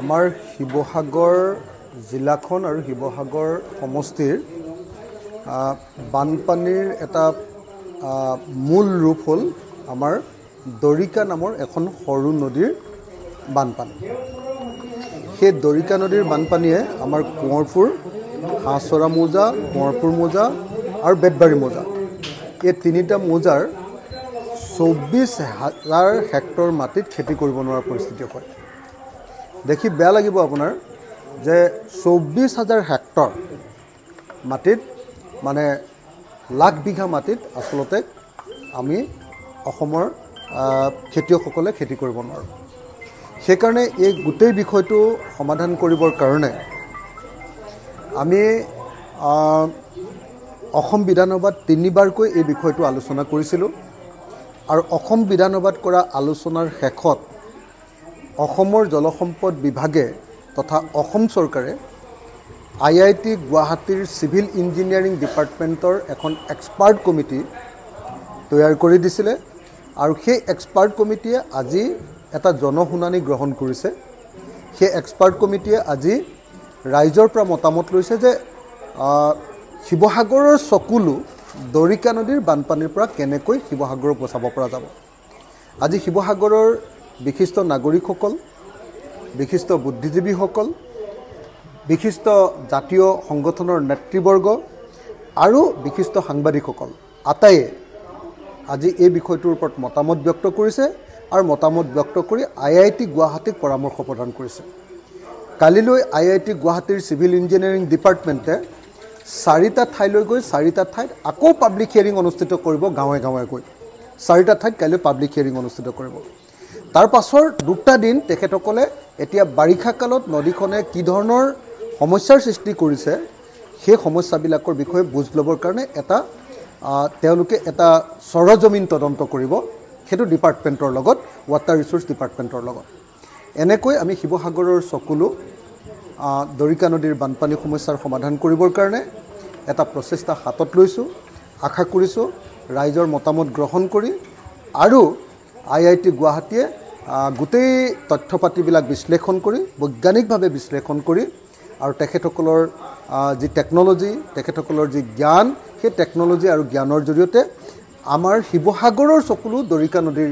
আমাৰ শিৱসাগৰ জিলাখন আৰু শিৱসাগৰ সমষ্টিৰ বানপানীৰ এটা মূল ৰূপ হ'ল আমাৰ দৰিকা নামৰ এখন সৰু নদীৰ বানপানী সেই দৰিকা নদীৰ বানপানীয়ে আমাৰ কোঁৱৰপুৰ হাঁচৰা মৌজা কোঁৱৰপুৰ মৌজা আৰু বেতবাৰী মৌজা এই তিনিটা মৌজাৰ চৌব্বিছ হাজাৰ হেক্টৰ মাটিত খেতি কৰিব নোৱাৰা পৰিস্থিতি হয় দেখি বেয়া লাগিব আপোনাৰ যে চৌব্বিছ হাজাৰ হেক্টৰ মাটিত মানে লাখ বিঘা মাটিত আচলতে আমি অসমৰ খেতিয়কসকলে খেতি কৰিব নোৱাৰোঁ সেইকাৰণে এই গোটেই বিষয়টো সমাধান কৰিবৰ কাৰণে আমি অসম বিধানসভাত তিনিবাৰকৈ এই বিষয়টো আলোচনা কৰিছিলোঁ আৰু অসম বিধানসভাত কৰা আলোচনাৰ শেষত অসমৰ জলসম্পদ বিভাগে তথা অসম চৰকাৰে আই আই টি গুৱাহাটীৰ চিভিল ইঞ্জিনিয়াৰিং ডিপাৰ্টমেণ্টৰ এখন এক্সপাৰ্ট কমিটি তৈয়াৰ কৰি দিছিলে আৰু সেই এক্সপাৰ্ট কমিটিয়ে আজি এটা জনশুনানি গ্ৰহণ কৰিছে সেই এক্সপাৰ্ট কমিটিয়ে আজি ৰাইজৰ পৰা মতামত লৈছে যে শিৱসাগৰৰ চকুলো দৰিকা নদীৰ বানপানীৰ পৰা কেনেকৈ শিৱসাগৰ বচাব পৰা যাব আজি শিৱসাগৰৰ বিশিষ্ট নাগৰিকসকল বিশিষ্ট বুদ্ধিজীৱীসকল বিশিষ্ট জাতীয় সংগঠনৰ নেতৃবৰ্গ আৰু বিশিষ্ট সাংবাদিকসকল আটাইয়ে আজি এই বিষয়টোৰ ওপৰত মতামত ব্যক্ত কৰিছে আৰু মতামত ব্যক্ত কৰি আই আই টি গুৱাহাটীক পৰামৰ্শ প্ৰদান কৰিছে কালিলৈ আই আই টি গুৱাহাটীৰ চিভিল ইঞ্জিনিয়াৰিং ডিপাৰ্টমেণ্টে চাৰিটা ঠাইলৈ গৈ চাৰিটা ঠাইত আকৌ পাব্লিক হিয়াৰিং অনুষ্ঠিত কৰিব গাঁৱে গাঁৱে গৈ চাৰিটা ঠাইত কাইলৈ পাব্লিক হিয়াৰিং অনুষ্ঠিত কৰিব তাৰ পাছৰ দুটা দিন তেখেতসকলে এতিয়া বাৰিষা কালত নদীখনে কি ধৰণৰ সমস্যাৰ সৃষ্টি কৰিছে সেই সমস্যাবিলাকৰ বিষয়ে বুজ ল'বৰ কাৰণে এটা তেওঁলোকে এটা চৰজমিন তদন্ত কৰিব সেইটো ডিপাৰ্টমেণ্টৰ লগত ৱাটাৰ ৰিচৰ্চ ডিপাৰ্টমেণ্টৰ লগত এনেকৈ আমি শিৱসাগৰৰ চকুলো দৰিকা নদীৰ বানপানী সমস্যাৰ সমাধান কৰিবৰ কাৰণে এটা প্ৰচেষ্টা হাতত লৈছোঁ আশা কৰিছোঁ ৰাইজৰ মতামত গ্ৰহণ কৰি আৰু আই আই টি গুৱাহাটীয়ে গোটেই তথ্য পাতিবিলাক বিশ্লেষণ কৰি বৈজ্ঞানিকভাৱে বিশ্লেষণ কৰি আৰু তেখেতসকলৰ যি টেকন'লজি তেখেতসকলৰ যি জ্ঞান সেই টেকন'লজি আৰু জ্ঞানৰ জৰিয়তে আমাৰ শিৱসাগৰৰ চকুলো দৰিকা নদীৰ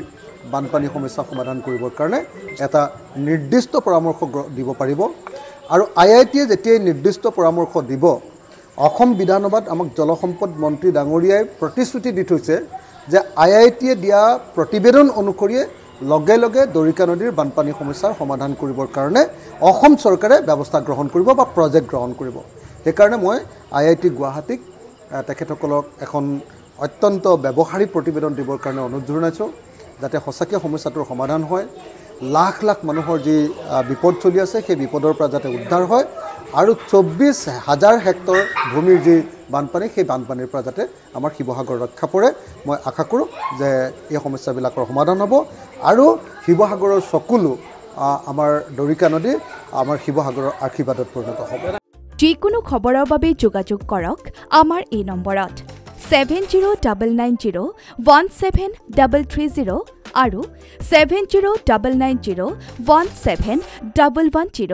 বানপানী সমস্যা সমাধান কৰিবৰ কাৰণে এটা নিৰ্দিষ্ট পৰামৰ্শ দিব পাৰিব আৰু আই আই টিয়ে যেতিয়াই নিৰ্দিষ্ট পৰামৰ্শ দিব অসম বিধানসভাত আমাক জলসম্পদ মন্ত্ৰী ডাঙৰীয়াই প্ৰতিশ্ৰুতি দি থৈছে যে আই আই টিয়ে দিয়া প্ৰতিবেদন অনুসৰিয়ে লগে লগে দৰিকা নদীৰ বানপানী সমস্যাৰ সমাধান কৰিবৰ কাৰণে অসম চৰকাৰে ব্যৱস্থা গ্ৰহণ কৰিব বা প্ৰজেক্ট গ্ৰহণ কৰিব সেইকাৰণে মই আই আই টি গুৱাহাটীক তেখেতসকলক এখন অত্যন্ত ব্যৱহাৰিক প্ৰতিবেদন দিবৰ কাৰণে অনুৰোধ জনাইছোঁ যাতে সঁচাকৈ সমস্যাটোৰ সমাধান হয় লাখ লাখ মানুহৰ যি বিপদ চলি আছে সেই বিপদৰ পৰা যাতে উদ্ধাৰ হয় আৰু চৌব্বিছ হাজাৰ হেক্টৰ ভূমিৰ যি বানপানী সেই বানপানীৰ পৰা যাতে আমাৰ শিৱসাগৰ ৰক্ষা পৰে মই আশা কৰোঁ যে এই সমস্যাবিলাকৰ সমাধান হ'ব আৰু শিৱসাগৰৰ চকুলো আমাৰ দৰিকা নদী আমাৰ শিৱসাগৰৰ আশীৰ্বাদত পৰিণত হ'ব যিকোনো খবৰৰ বাবে যোগাযোগ কৰক আমাৰ এই নম্বৰত seven zero' double nine zero' one seven double three zero' আৰু seven zero' double nine zero' one seven double one zero'